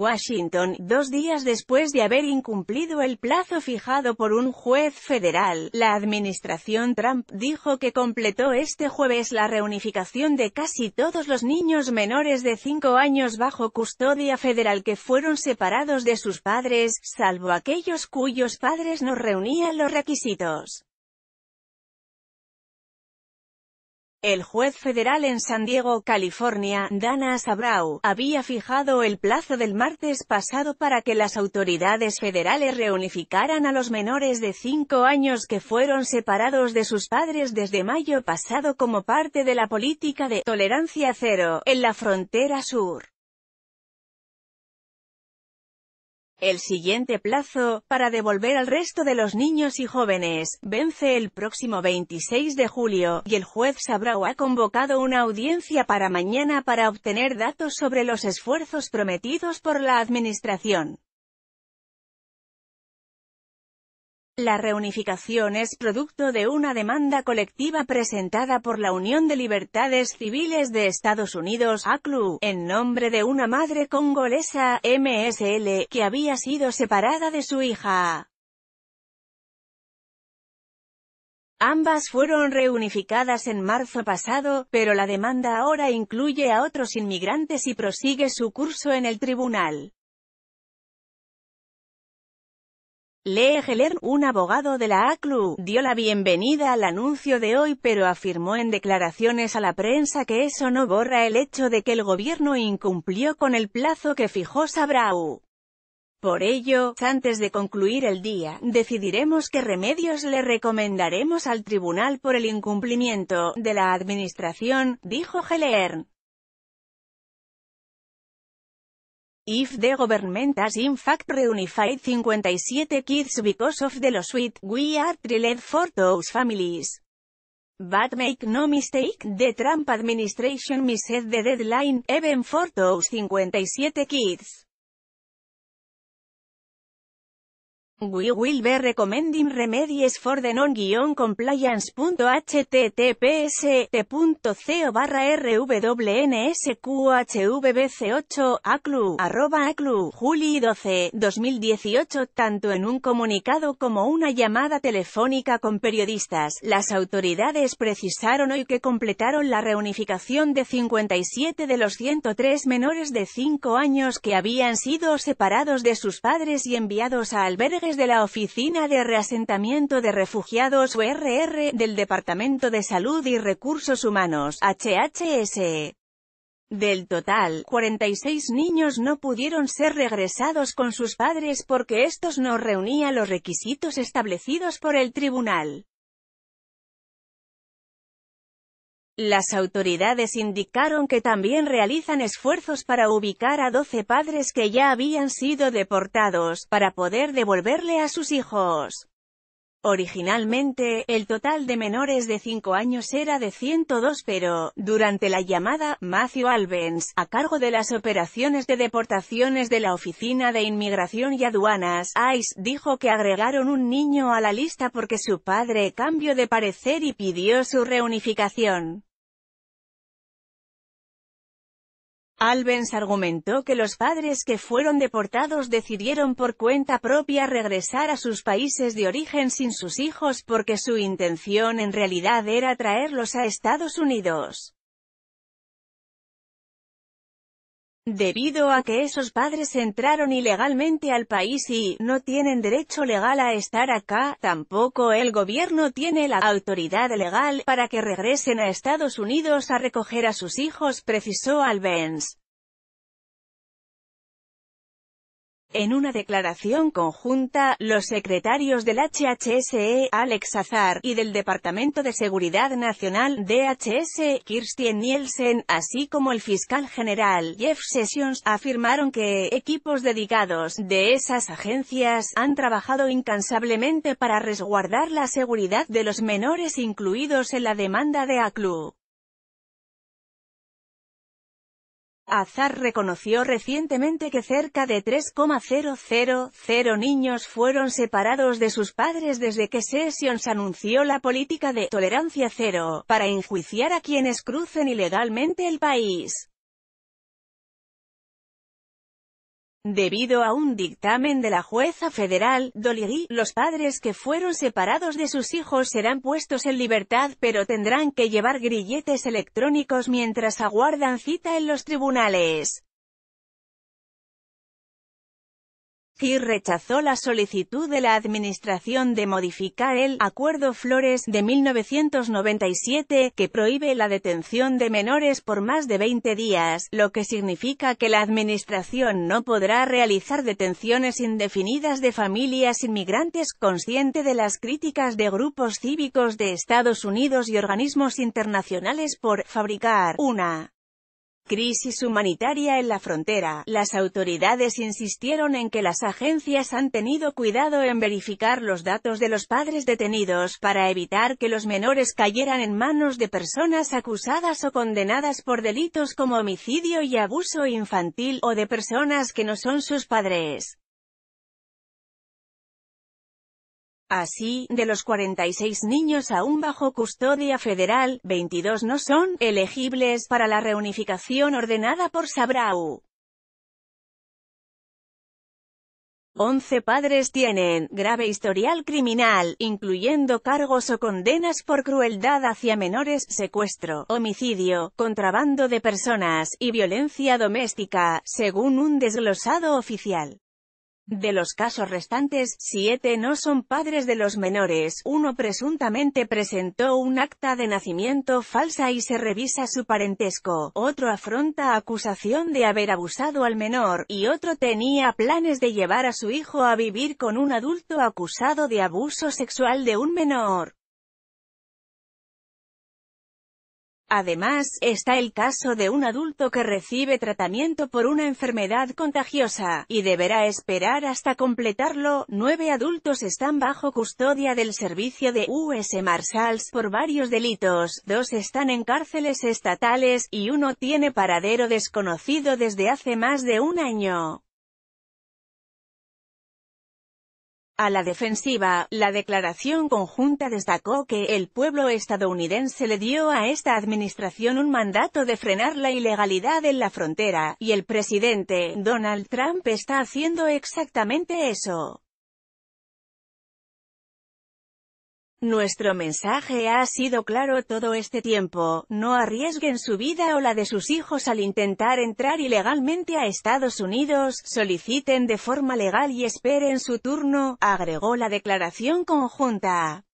Washington, dos días después de haber incumplido el plazo fijado por un juez federal, la administración Trump dijo que completó este jueves la reunificación de casi todos los niños menores de 5 años bajo custodia federal que fueron separados de sus padres, salvo aquellos cuyos padres no reunían los requisitos. El juez federal en San Diego, California, Dana Sabrau, había fijado el plazo del martes pasado para que las autoridades federales reunificaran a los menores de 5 años que fueron separados de sus padres desde mayo pasado como parte de la política de «tolerancia cero» en la frontera sur. El siguiente plazo, para devolver al resto de los niños y jóvenes, vence el próximo 26 de julio, y el juez Sabrau ha convocado una audiencia para mañana para obtener datos sobre los esfuerzos prometidos por la Administración. La reunificación es producto de una demanda colectiva presentada por la Unión de Libertades Civiles de Estados Unidos, ACLU, en nombre de una madre congolesa, MSL, que había sido separada de su hija. Ambas fueron reunificadas en marzo pasado, pero la demanda ahora incluye a otros inmigrantes y prosigue su curso en el tribunal. Lee un abogado de la ACLU, dio la bienvenida al anuncio de hoy pero afirmó en declaraciones a la prensa que eso no borra el hecho de que el gobierno incumplió con el plazo que fijó Sabrau. Por ello, antes de concluir el día, decidiremos qué remedios le recomendaremos al tribunal por el incumplimiento de la administración, dijo Geller. If the government has in fact reunified 57 kids because of the lawsuit, we are thrilled for those families. But make no mistake, the Trump administration missed the deadline, even for those 57 kids. We will be recommending remedies for the non-compliance.https.co barra rwnsqhvbc8 aclu, juli 12, 2018 Tanto en un comunicado como una llamada telefónica con periodistas, las autoridades precisaron hoy que completaron la reunificación de 57 de los 103 menores de 5 años que habían sido separados de sus padres y enviados a albergue de la Oficina de Reasentamiento de Refugiados del Departamento de Salud y Recursos Humanos, HHS. Del total, 46 niños no pudieron ser regresados con sus padres porque estos no reunían los requisitos establecidos por el tribunal. Las autoridades indicaron que también realizan esfuerzos para ubicar a 12 padres que ya habían sido deportados, para poder devolverle a sus hijos. Originalmente, el total de menores de 5 años era de 102 pero, durante la llamada, Matthew Albens, a cargo de las operaciones de deportaciones de la Oficina de Inmigración y Aduanas, ICE, dijo que agregaron un niño a la lista porque su padre cambió de parecer y pidió su reunificación. Albens argumentó que los padres que fueron deportados decidieron por cuenta propia regresar a sus países de origen sin sus hijos porque su intención en realidad era traerlos a Estados Unidos. debido a que esos padres entraron ilegalmente al país y no tienen derecho legal a estar acá, tampoco el gobierno tiene la autoridad legal para que regresen a Estados Unidos a recoger a sus hijos, precisó Albens. En una declaración conjunta, los secretarios del HHSE, Alex Azar, y del Departamento de Seguridad Nacional, DHS, Kirsten Nielsen, así como el fiscal general, Jeff Sessions, afirmaron que equipos dedicados de esas agencias han trabajado incansablemente para resguardar la seguridad de los menores incluidos en la demanda de ACLU. Azar reconoció recientemente que cerca de 3,000 niños fueron separados de sus padres desde que Sessions anunció la política de «tolerancia cero» para enjuiciar a quienes crucen ilegalmente el país. Debido a un dictamen de la jueza federal, Doligui, los padres que fueron separados de sus hijos serán puestos en libertad pero tendrán que llevar grilletes electrónicos mientras aguardan cita en los tribunales. y rechazó la solicitud de la Administración de modificar el Acuerdo Flores de 1997, que prohíbe la detención de menores por más de 20 días, lo que significa que la Administración no podrá realizar detenciones indefinidas de familias inmigrantes consciente de las críticas de grupos cívicos de Estados Unidos y organismos internacionales por fabricar una Crisis humanitaria en la frontera. Las autoridades insistieron en que las agencias han tenido cuidado en verificar los datos de los padres detenidos para evitar que los menores cayeran en manos de personas acusadas o condenadas por delitos como homicidio y abuso infantil o de personas que no son sus padres. Así, de los 46 niños aún bajo custodia federal, 22 no son elegibles para la reunificación ordenada por Sabrau. 11 padres tienen grave historial criminal, incluyendo cargos o condenas por crueldad hacia menores, secuestro, homicidio, contrabando de personas y violencia doméstica, según un desglosado oficial. De los casos restantes, siete no son padres de los menores, uno presuntamente presentó un acta de nacimiento falsa y se revisa su parentesco, otro afronta acusación de haber abusado al menor, y otro tenía planes de llevar a su hijo a vivir con un adulto acusado de abuso sexual de un menor. Además, está el caso de un adulto que recibe tratamiento por una enfermedad contagiosa, y deberá esperar hasta completarlo. Nueve adultos están bajo custodia del servicio de US Marshals por varios delitos, dos están en cárceles estatales, y uno tiene paradero desconocido desde hace más de un año. A la defensiva, la declaración conjunta destacó que el pueblo estadounidense le dio a esta administración un mandato de frenar la ilegalidad en la frontera, y el presidente, Donald Trump está haciendo exactamente eso. Nuestro mensaje ha sido claro todo este tiempo, no arriesguen su vida o la de sus hijos al intentar entrar ilegalmente a Estados Unidos, soliciten de forma legal y esperen su turno, agregó la declaración conjunta.